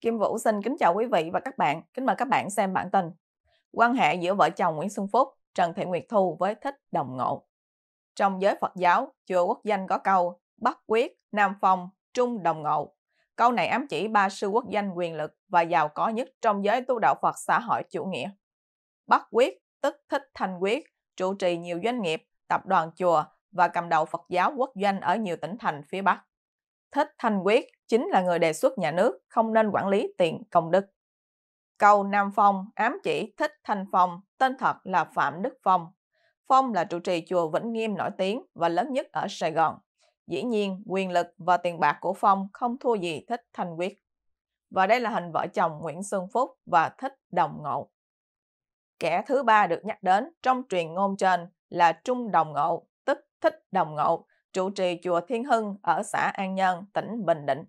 Kim Vũ xin kính chào quý vị và các bạn. Kính mời các bạn xem bản tin. Quan hệ giữa vợ chồng Nguyễn Xuân Phúc, Trần Thị Nguyệt Thu với thích đồng ngộ. Trong giới Phật giáo, chùa quốc danh có câu Bắc quyết, Nam phong, Trung đồng ngộ. Câu này ám chỉ ba sư quốc danh quyền lực và giàu có nhất trong giới tu đạo Phật xã hội chủ nghĩa. Bắc quyết tức thích thanh quyết, trụ trì nhiều doanh nghiệp, tập đoàn chùa và cầm đầu Phật giáo quốc doanh ở nhiều tỉnh thành phía Bắc. Thích Thanh Quyết chính là người đề xuất nhà nước không nên quản lý tiền công đức. Cầu Nam Phong ám chỉ Thích Thanh Phong, tên thật là Phạm Đức Phong. Phong là trụ trì chùa Vĩnh Nghiêm nổi tiếng và lớn nhất ở Sài Gòn. Dĩ nhiên, quyền lực và tiền bạc của Phong không thua gì Thích Thanh Quyết. Và đây là hình vợ chồng Nguyễn Xuân Phúc và Thích Đồng Ngộ. Kẻ thứ ba được nhắc đến trong truyền ngôn trên là Trung Đồng Ngộ, tức Thích Đồng Ngộ, trụ trì chùa Thiên Hưng ở xã An Nhân, tỉnh Bình Định.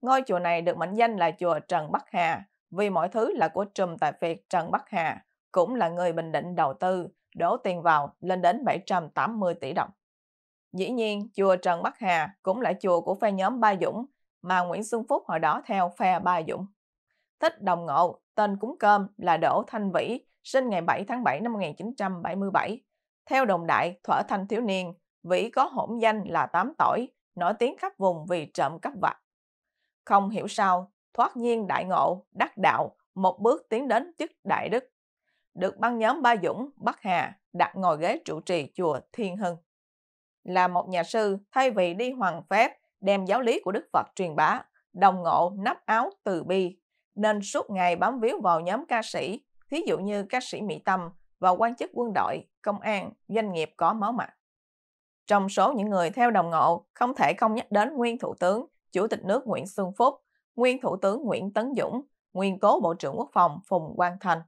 Ngôi chùa này được mệnh danh là chùa Trần Bắc Hà vì mọi thứ là của trùm tài phiệt Trần Bắc Hà, cũng là người Bình Định đầu tư, đổ tiền vào lên đến 780 tỷ đồng. Dĩ nhiên, chùa Trần Bắc Hà cũng là chùa của phe nhóm Ba Dũng mà Nguyễn Xuân Phúc hồi đó theo phe Ba Dũng. Thích đồng ngộ, tên cúng cơm là Đỗ Thanh Vĩ, sinh ngày 7 tháng 7 năm 1977. Theo đồng đại Thỏa Thanh Thiếu Niên, Vĩ có hỗn danh là Tám Tỏi, nổi tiếng khắp vùng vì trộm cắp vặt. Không hiểu sao, thoát nhiên đại ngộ, đắc đạo, một bước tiến đến chức đại đức. Được băng nhóm Ba Dũng, Bắc Hà, đặt ngồi ghế trụ trì chùa Thiên Hưng. Là một nhà sư, thay vì đi hoàng phép, đem giáo lý của Đức Phật truyền bá, đồng ngộ, nắp áo, từ bi, nên suốt ngày bám víu vào nhóm ca sĩ, thí dụ như ca sĩ Mỹ Tâm và quan chức quân đội, công an, doanh nghiệp có máu mặt. Trong số những người theo đồng ngộ, không thể không nhắc đến nguyên Thủ tướng, Chủ tịch nước Nguyễn Xuân Phúc, nguyên Thủ tướng Nguyễn Tấn Dũng, nguyên cố Bộ trưởng Quốc phòng Phùng Quang Thành.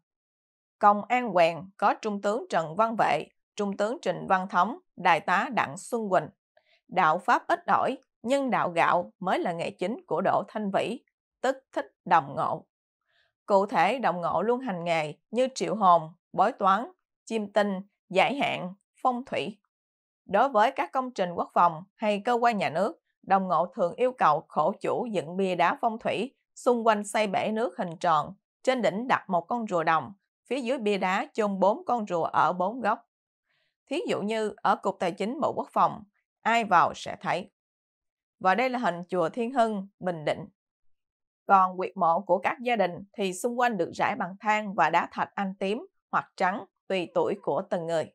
Công an quèn có Trung tướng Trần Văn Vệ, Trung tướng Trịnh Văn Thống, Đại tá Đặng Xuân Quỳnh. Đạo Pháp ít đổi, nhân đạo gạo mới là nghệ chính của Đỗ Thanh Vĩ, tức thích đồng ngộ. Cụ thể đồng ngộ luôn hành nghề như triệu hồn, bói toán, chiêm tinh, giải hạn, phong thủy. Đối với các công trình quốc phòng hay cơ quan nhà nước, đồng ngộ thường yêu cầu khổ chủ dựng bia đá phong thủy, xung quanh xây bể nước hình tròn, trên đỉnh đặt một con rùa đồng, phía dưới bia đá chôn bốn con rùa ở bốn góc. Thí dụ như ở Cục Tài chính Bộ Quốc phòng, ai vào sẽ thấy. Và đây là hình chùa Thiên Hưng, Bình Định. Còn quyệt mộ của các gia đình thì xung quanh được rải bằng than và đá thạch anh tím hoặc trắng tùy tuổi của từng người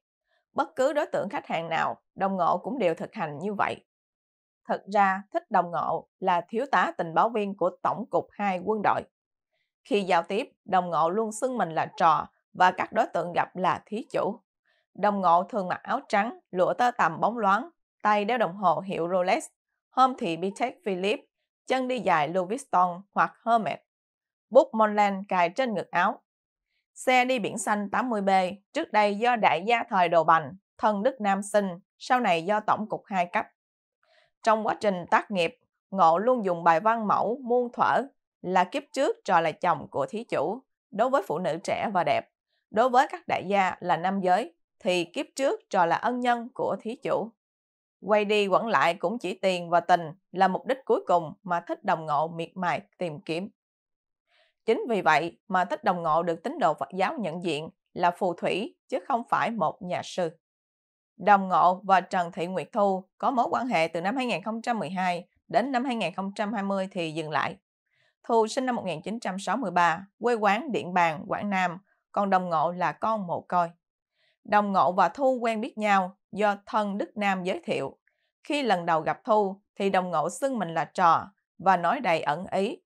bất cứ đối tượng khách hàng nào, đồng ngộ cũng đều thực hành như vậy. Thật ra, thích đồng ngộ là thiếu tá tình báo viên của Tổng cục hai quân đội. Khi giao tiếp, đồng ngộ luôn xưng mình là trò và các đối tượng gặp là thí chủ. Đồng ngộ thường mặc áo trắng, lụa tơ tằm bóng loáng, tay đeo đồng hồ hiệu Rolex, hôm thì Patek philip chân đi dài Louis Vuitton hoặc Hermes. Bút Monland cài trên ngực áo, Xe đi biển xanh 80B trước đây do đại gia thời Đồ Bành, thân Đức Nam sinh, sau này do Tổng cục hai cấp. Trong quá trình tác nghiệp, Ngộ luôn dùng bài văn mẫu muôn thuở là kiếp trước trò là chồng của thí chủ, đối với phụ nữ trẻ và đẹp. Đối với các đại gia là nam giới, thì kiếp trước trò là ân nhân của thí chủ. Quay đi quẩn lại cũng chỉ tiền và tình là mục đích cuối cùng mà thích đồng ngộ miệt mài tìm kiếm. Chính vì vậy mà Thích Đồng Ngộ được tín đồ Phật giáo nhận diện là phù thủy chứ không phải một nhà sư. Đồng Ngộ và Trần Thị Nguyệt Thu có mối quan hệ từ năm 2012 đến năm 2020 thì dừng lại. Thu sinh năm 1963, quê quán Điện Bàn, Quảng Nam, còn Đồng Ngộ là con mồ côi. Đồng Ngộ và Thu quen biết nhau do thân Đức Nam giới thiệu. Khi lần đầu gặp Thu thì Đồng Ngộ xưng mình là trò và nói đầy ẩn ý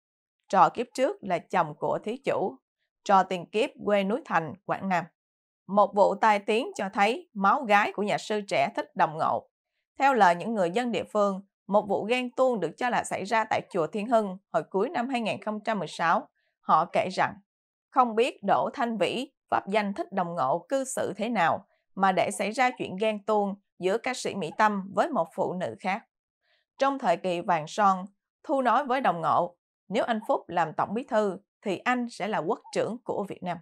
Trò kiếp trước là chồng của thí chủ. Trò tiền kiếp quê núi Thành, Quảng Nam. Một vụ tai tiếng cho thấy máu gái của nhà sư trẻ thích đồng ngộ. Theo lời những người dân địa phương, một vụ ghen tuông được cho là xảy ra tại chùa Thiên Hưng hồi cuối năm 2016. Họ kể rằng, không biết Đỗ Thanh Vĩ, pháp danh thích đồng ngộ cư xử thế nào mà để xảy ra chuyện ghen tuông giữa ca sĩ Mỹ Tâm với một phụ nữ khác. Trong thời kỳ vàng son, Thu nói với đồng ngộ, nếu anh Phúc làm tổng bí thư thì anh sẽ là quốc trưởng của Việt Nam.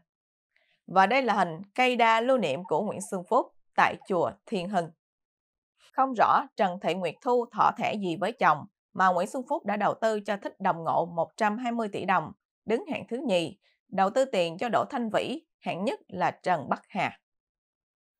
Và đây là hình cây đa lưu niệm của Nguyễn Xuân Phúc tại chùa Thiên Hưng. Không rõ Trần Thị Nguyệt Thu thọ thẻ gì với chồng mà Nguyễn Xuân Phúc đã đầu tư cho Thích Đồng Ngộ 120 tỷ đồng, đứng hạng thứ nhì, đầu tư tiền cho Đỗ Thanh Vĩ, hạng nhất là Trần Bắc Hà.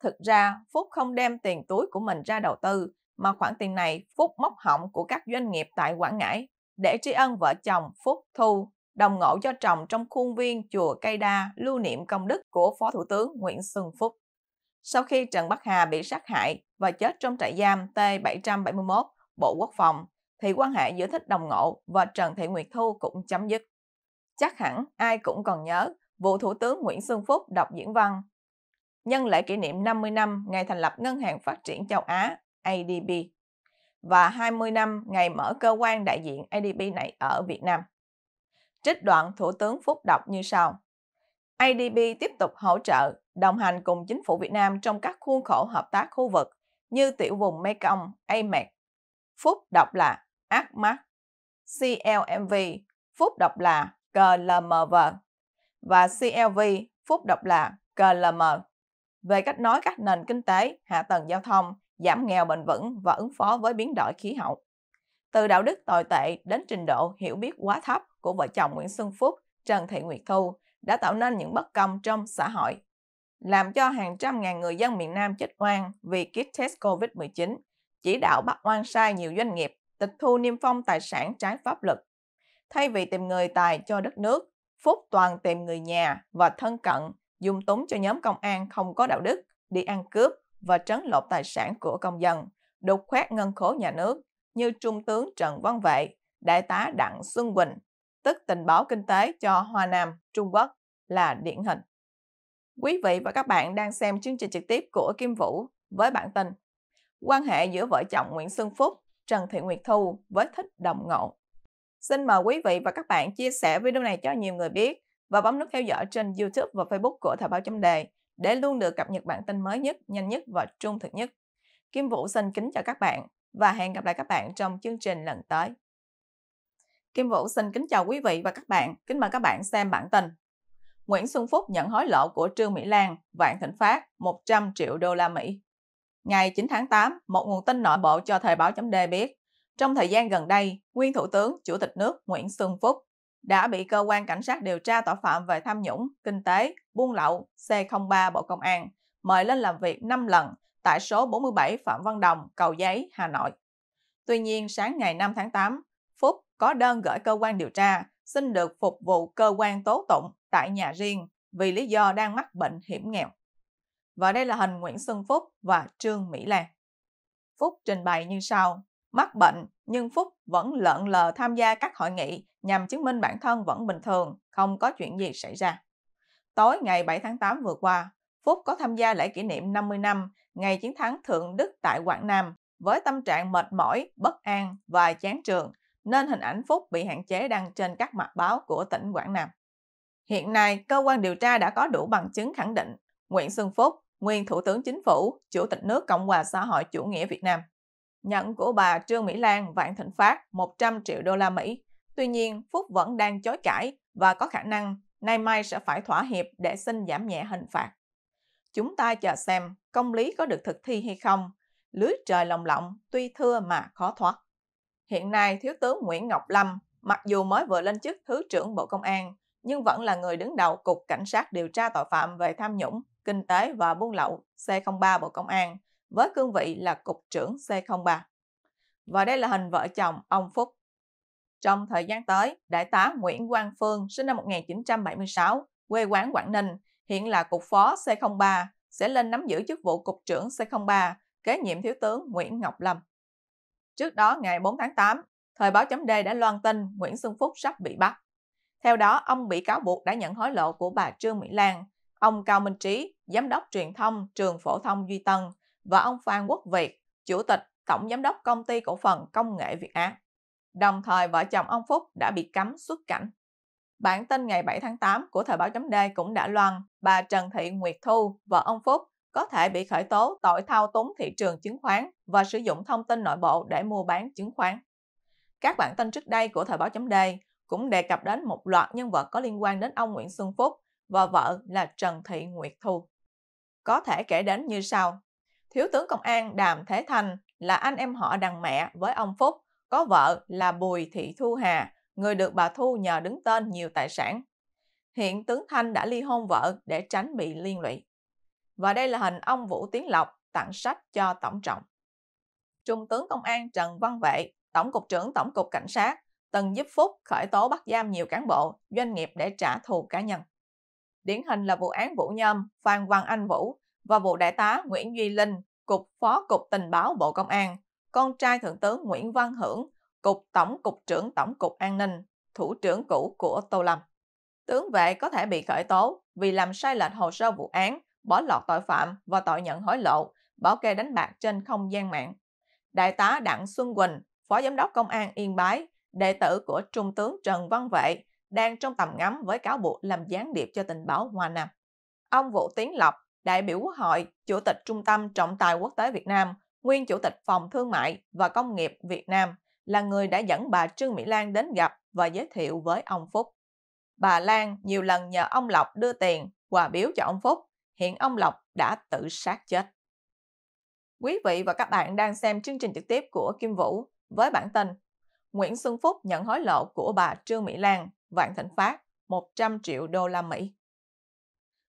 Thực ra, Phúc không đem tiền túi của mình ra đầu tư, mà khoản tiền này Phúc móc họng của các doanh nghiệp tại Quảng Ngãi để tri ân vợ chồng Phúc Thu đồng ngộ cho chồng trong khuôn viên chùa Cây Đa lưu niệm công đức của Phó Thủ tướng Nguyễn Xuân Phúc. Sau khi Trần Bắc Hà bị sát hại và chết trong trại giam T-771, Bộ Quốc phòng, thì quan hệ giữa Thích Đồng Ngộ và Trần Thị Nguyệt Thu cũng chấm dứt. Chắc hẳn ai cũng còn nhớ vụ Thủ tướng Nguyễn Xuân Phúc đọc diễn văn. Nhân lễ kỷ niệm 50 năm ngày thành lập Ngân hàng Phát triển Châu Á, ADB và 20 năm ngày mở cơ quan đại diện ADB này ở Việt Nam. Trích đoạn Thủ tướng Phúc đọc như sau. ADB tiếp tục hỗ trợ, đồng hành cùng chính phủ Việt Nam trong các khuôn khổ hợp tác khu vực như tiểu vùng Mekong, AMEC. Phúc đọc là ACMAC, CLMV, Phúc đọc là CLMV và CLV, Phúc đọc là CLM về cách nói các nền kinh tế, hạ tầng giao thông, giảm nghèo bền vững và ứng phó với biến đổi khí hậu. Từ đạo đức tồi tệ đến trình độ hiểu biết quá thấp của vợ chồng Nguyễn Xuân Phúc, Trần Thị Nguyệt Thu đã tạo nên những bất công trong xã hội, làm cho hàng trăm ngàn người dân miền Nam chết oan vì kit test COVID-19, chỉ đạo bắt oan sai nhiều doanh nghiệp, tịch thu niêm phong tài sản trái pháp luật. Thay vì tìm người tài cho đất nước, Phúc toàn tìm người nhà và thân cận, dùng túng cho nhóm công an không có đạo đức, đi ăn cướp, và trấn lột tài sản của công dân, đục khoét ngân khố nhà nước như Trung tướng Trần Văn Vệ, Đại tá Đặng Xuân Quỳnh, tức tình báo kinh tế cho Hoa Nam, Trung Quốc là điển hình. Quý vị và các bạn đang xem chương trình trực tiếp của Kim Vũ với bản tin Quan hệ giữa vợ chồng Nguyễn Xuân Phúc, Trần Thị Nguyệt Thu với thích đồng ngộ. Xin mời quý vị và các bạn chia sẻ video này cho nhiều người biết và bấm nút theo dõi trên YouTube và Facebook của Thời báo chấm đề để luôn được cập nhật bản tin mới nhất, nhanh nhất và trung thực nhất. Kim Vũ xin kính chào các bạn và hẹn gặp lại các bạn trong chương trình lần tới. Kim Vũ xin kính chào quý vị và các bạn, kính mời các bạn xem bản tin. Nguyễn Xuân Phúc nhận hối lộ của Trương Mỹ Lan, Vạn Thịnh Phát 100 triệu đô la Mỹ. Ngày 9 tháng 8, một nguồn tin nội bộ cho Thời báo chấm biết, trong thời gian gần đây, nguyên Thủ tướng, Chủ tịch nước Nguyễn Xuân Phúc đã bị cơ quan cảnh sát điều tra tội phạm về tham nhũng, kinh tế, buôn lậu C03 Bộ Công an mời lên làm việc 5 lần tại số 47 Phạm Văn Đồng, Cầu Giấy, Hà Nội. Tuy nhiên, sáng ngày 5 tháng 8, Phúc có đơn gửi cơ quan điều tra xin được phục vụ cơ quan tố tụng tại nhà riêng vì lý do đang mắc bệnh hiểm nghèo. Và đây là hình Nguyễn Xuân Phúc và Trương Mỹ Lan. Phúc trình bày như sau. Mắc bệnh nhưng Phúc vẫn lợn lờ tham gia các hội nghị nhằm chứng minh bản thân vẫn bình thường, không có chuyện gì xảy ra. Tối ngày 7 tháng 8 vừa qua, Phúc có tham gia lễ kỷ niệm 50 năm ngày chiến thắng Thượng Đức tại Quảng Nam với tâm trạng mệt mỏi, bất an và chán trường, nên hình ảnh Phúc bị hạn chế đăng trên các mặt báo của tỉnh Quảng Nam. Hiện nay, cơ quan điều tra đã có đủ bằng chứng khẳng định Nguyễn Xuân Phúc, nguyên Thủ tướng Chính phủ, Chủ tịch nước Cộng hòa xã hội chủ nghĩa Việt Nam, nhận của bà Trương Mỹ Lan Vạn Thịnh Phát 100 triệu đô la Mỹ. Tuy nhiên, Phúc vẫn đang chối cãi và có khả năng nay mai sẽ phải thỏa hiệp để xin giảm nhẹ hình phạt. Chúng ta chờ xem công lý có được thực thi hay không. Lưới trời lồng lộng tuy thưa mà khó thoát. Hiện nay, Thiếu tướng Nguyễn Ngọc Lâm, mặc dù mới vừa lên chức Thứ trưởng Bộ Công an, nhưng vẫn là người đứng đầu Cục Cảnh sát điều tra tội phạm về tham nhũng, kinh tế và buôn lậu C03 Bộ Công an – với cương vị là Cục trưởng C03. Và đây là hình vợ chồng ông Phúc. Trong thời gian tới, Đại tá Nguyễn Quang Phương, sinh năm 1976, quê quán Quảng Ninh, hiện là Cục phó C03, sẽ lên nắm giữ chức vụ Cục trưởng C03, kế nhiệm Thiếu tướng Nguyễn Ngọc Lâm. Trước đó, ngày 4 tháng 8, thời báo chấm D đã loan tin Nguyễn Xuân Phúc sắp bị bắt. Theo đó, ông bị cáo buộc đã nhận hối lộ của bà Trương Mỹ Lan, ông Cao Minh Trí, giám đốc truyền thông trường phổ thông Duy Tân và ông Phan Quốc Việt, Chủ tịch Tổng Giám đốc Công ty Cổ phần Công nghệ Việt Á. Đồng thời, vợ chồng ông Phúc đã bị cấm xuất cảnh. Bản tin ngày 7 tháng 8 của Thời báo chấm D cũng đã loan bà Trần Thị Nguyệt Thu, vợ ông Phúc, có thể bị khởi tố tội thao túng thị trường chứng khoán và sử dụng thông tin nội bộ để mua bán chứng khoán. Các bản tin trước đây của Thời báo chấm D cũng đề cập đến một loạt nhân vật có liên quan đến ông Nguyễn Xuân Phúc và vợ là Trần Thị Nguyệt Thu. Có thể kể đến như sau. Thiếu tướng công an Đàm Thế Thành là anh em họ đằng mẹ với ông Phúc, có vợ là Bùi Thị Thu Hà, người được bà Thu nhờ đứng tên nhiều tài sản. Hiện tướng Thanh đã ly hôn vợ để tránh bị liên lụy. Và đây là hình ông Vũ Tiến Lộc tặng sách cho Tổng trọng. Trung tướng Công an Trần Văn Vệ, Tổng cục trưởng Tổng cục Cảnh sát, từng giúp Phúc khởi tố bắt giam nhiều cán bộ, doanh nghiệp để trả thù cá nhân. Điển hình là vụ án Vũ Nhâm, Phan Văn Anh Vũ và vụ đại tá Nguyễn Duy Linh, Cục Phó Cục Tình báo Bộ Công an, con trai Thượng tướng Nguyễn Văn Hưởng, Cục Tổng Cục trưởng Tổng Cục An ninh, Thủ trưởng cũ của Tô Lâm. Tướng vệ có thể bị khởi tố vì làm sai lệch hồ sơ vụ án, bỏ lọt tội phạm và tội nhận hối lộ, bảo kê đánh bạc trên không gian mạng. Đại tá Đặng Xuân Quỳnh, Phó Giám đốc Công an Yên Bái, đệ tử của Trung tướng Trần Văn Vệ, đang trong tầm ngắm với cáo buộc làm gián điệp cho tình báo Hoa Nam. Ông Vũ Tiến Lộc, đại biểu Quốc hội, Chủ tịch Trung tâm Trọng tài Quốc tế Việt Nam, nguyên Chủ tịch Phòng Thương mại và Công nghiệp Việt Nam, là người đã dẫn bà Trương Mỹ Lan đến gặp và giới thiệu với ông Phúc. Bà Lan nhiều lần nhờ ông Lộc đưa tiền, quà biếu cho ông Phúc. Hiện ông Lộc đã tự sát chết. Quý vị và các bạn đang xem chương trình trực tiếp của Kim Vũ với bản tin Nguyễn Xuân Phúc nhận hối lộ của bà Trương Mỹ Lan, Vạn Thịnh Phát, 100 triệu đô la Mỹ.